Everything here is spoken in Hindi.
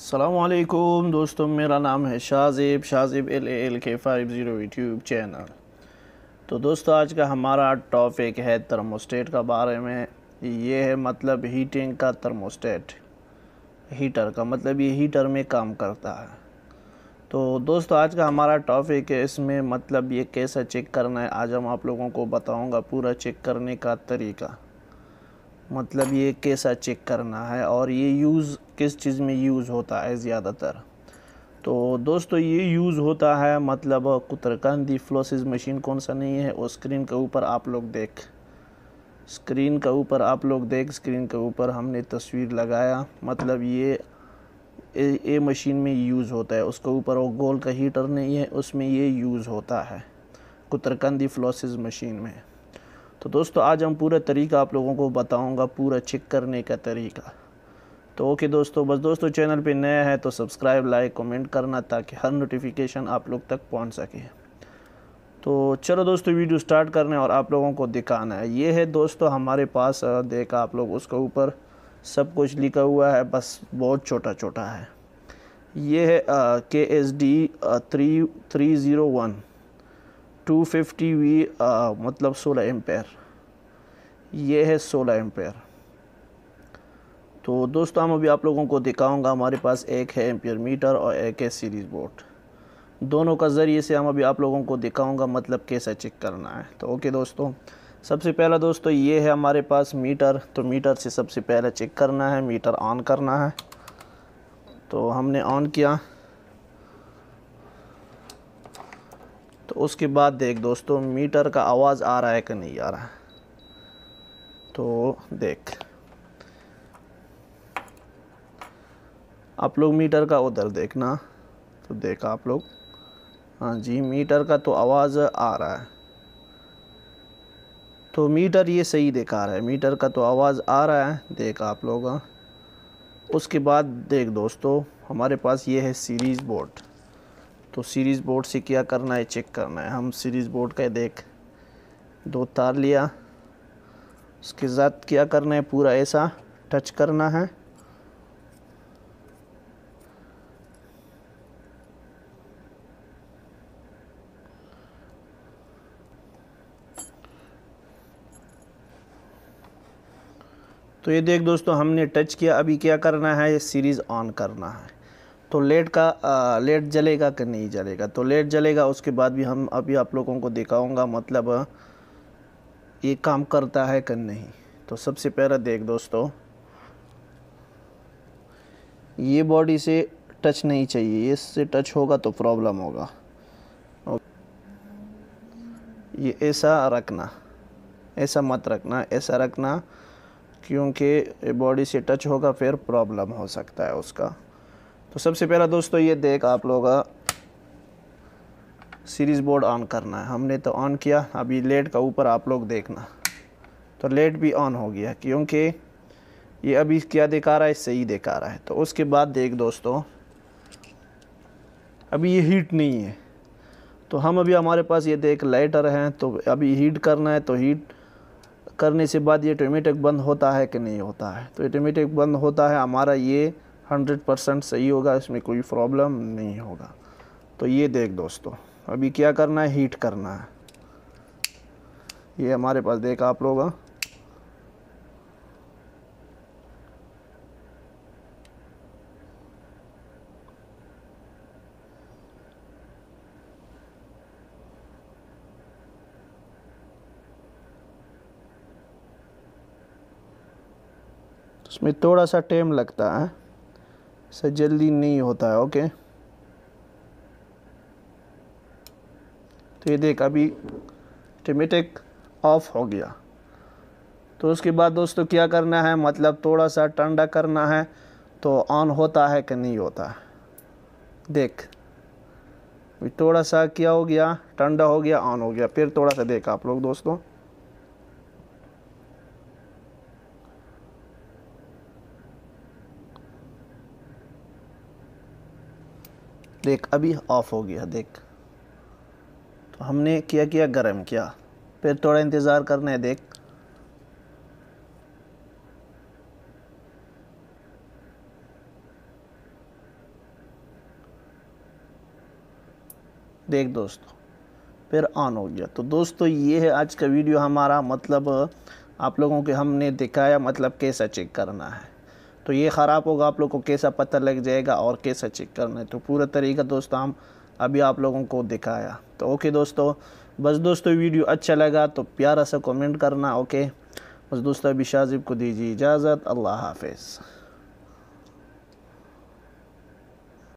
अल्लाम दोस्तों मेरा नाम है Shahzeb Shahzeb L L K five zero YouTube channel तो दोस्तों आज का हमारा टॉपिक है थर्मोस्टेट का बारे में ये है मतलब हीटिंग का थर्मोस्टेट हीटर का मतलब ये हीटर में काम करता है तो दोस्तों आज का हमारा टॉपिक है इसमें मतलब ये कैसा चेक करना है आज हम आप लोगों को बताऊँगा पूरा चेक करने का तरीका मतलब ये कैसा चेक करना है और ये यूज़ किस चीज़ में यूज़ होता है ज़्यादातर तो दोस्तों ये यूज़ होता है मतलब कुतरकंदी फ्लोसिस मशीन कौन सा नहीं है और स्क्रीन के ऊपर आप लोग देख स्क्रीन के ऊपर आप लोग देख स्क्रीन के ऊपर हमने तस्वीर लगाया मतलब ये ए, ए मशीन में यूज़ होता है उसके ऊपर वो गोल का हीटर नहीं है उसमें ये यूज़ होता है कुतरकंदी फ्लोसिस मशीन में तो दोस्तों आज हम पूरा तरीका आप लोगों को बताऊंगा पूरा चेक करने का तरीका तो ओके दोस्तों बस दोस्तों चैनल पे नया है तो सब्सक्राइब लाइक कमेंट करना ताकि हर नोटिफिकेशन आप लोग तक पहुंच सके तो चलो दोस्तों वीडियो स्टार्ट करने और आप लोगों को दिखाना है ये है दोस्तों हमारे पास देखा आप लोग उसके ऊपर सब कुछ लिखा हुआ है बस बहुत छोटा छोटा है ये है K S D three three zero one two fifty V मतलब सोलह एम्पेयर ये है सोलह एम्पेयर तो दोस्तों हम अभी आप लोगों को दिखाऊंगा हमारे पास एक है एम्पेयर मीटर और एक है सीरीज़ बोर्ड दोनों का ज़रिए से हम अभी आप लोगों को दिखाऊंगा मतलब कैसा चेक करना है तो ओके दोस्तों सबसे पहला दोस्तों ये है हमारे पास मीटर तो मीटर से सबसे पहले चेक करना है मीटर ऑन करना है तो हमने ऑन किया तो उसके बाद देख दोस्तों मीटर का आवाज़ आ रहा है कि नहीं आ रहा तो देख आप लोग मीटर का उधर देखना तो देखा आप लोग हाँ जी मीटर का तो आवाज़ आ रहा है तो मीटर ये सही दिखा रहा है मीटर का तो आवाज़ आ रहा है देखा आप लोग हाँ। उसके बाद देख दोस्तों हमारे पास ये है सीरीज़ बोर्ड तो सीरीज़ बोर्ड से क्या करना है चेक करना है हम सीरीज़ बोर्ड का देख दो तार लिया उसके साथ क्या करना है पूरा ऐसा टच करना है तो ये देख दोस्तों हमने टच किया अभी क्या करना है ये सीरीज़ ऑन करना है तो लेट का आ, लेट जलेगा कि नहीं जलेगा तो लेट जलेगा उसके बाद भी हम अभी आप लोगों को दिखाऊंगा मतलब ये काम करता है कि नहीं तो सबसे पहला देख दोस्तों ये बॉडी से टच नहीं चाहिए इससे टच होगा तो प्रॉब्लम होगा ये ऐसा रखना ऐसा मत रखना ऐसा रखना क्योंकि बॉडी से टच होगा फिर प्रॉब्लम हो सकता है उसका तो सबसे पहला दोस्तों ये देख आप लोग सीरीज़ बोर्ड ऑन करना है हमने तो ऑन किया अभी लेट का ऊपर आप लोग देखना तो लेट भी ऑन हो गया क्योंकि ये अभी क्या दिखा रहा है सही दिखा रहा है तो उसके बाद देख दोस्तों अभी ये हीट नहीं है तो हम अभी हमारे पास ये देख लाइटर हैं तो अभी हीट करना है तो हीट करने से बाद ये ऑटोमेटिक बंद होता है कि नहीं होता है तो ऑटोमेटिक बंद होता है हमारा ये हंड्रेड परसेंट सही होगा इसमें कोई प्रॉब्लम नहीं होगा तो ये देख दोस्तों अभी क्या करना है हीट करना है ये हमारे पास देख आप लोग इसमें हाँ। थोड़ा सा टाइम लगता है से जल्दी नहीं होता है ओके तो ये देख अभी टमेटिक ऑफ हो गया तो उसके बाद दोस्तों क्या करना है मतलब थोड़ा सा ठंडा करना है तो ऑन होता है कि नहीं होता है देख थोड़ा सा क्या हो गया ठंडा हो गया ऑन हो गया फिर थोड़ा सा देखा आप लोग दोस्तों देख अभी ऑफ़ हो गया देख तो हमने किया किया गर्म किया फिर थोड़ा इंतज़ार करना है देख देख दोस्तों फिर ऑन हो गया तो दोस्तों ये है आज का वीडियो हमारा मतलब आप लोगों के हमने दिखाया मतलब कैसा चेक करना है तो ये ख़राब होगा आप लोग को कैसा पता लग जाएगा और कैसा चेक करना है तो पूरा तरीका दोस्तों हम अभी आप लोगों को दिखाया तो ओके दोस्तों बस दोस्तों वीडियो अच्छा लगा तो प्यारा सा कमेंट करना ओके बस दोस्तों अभी शाजिब को दीजिए इजाज़त अल्लाह हाफिज़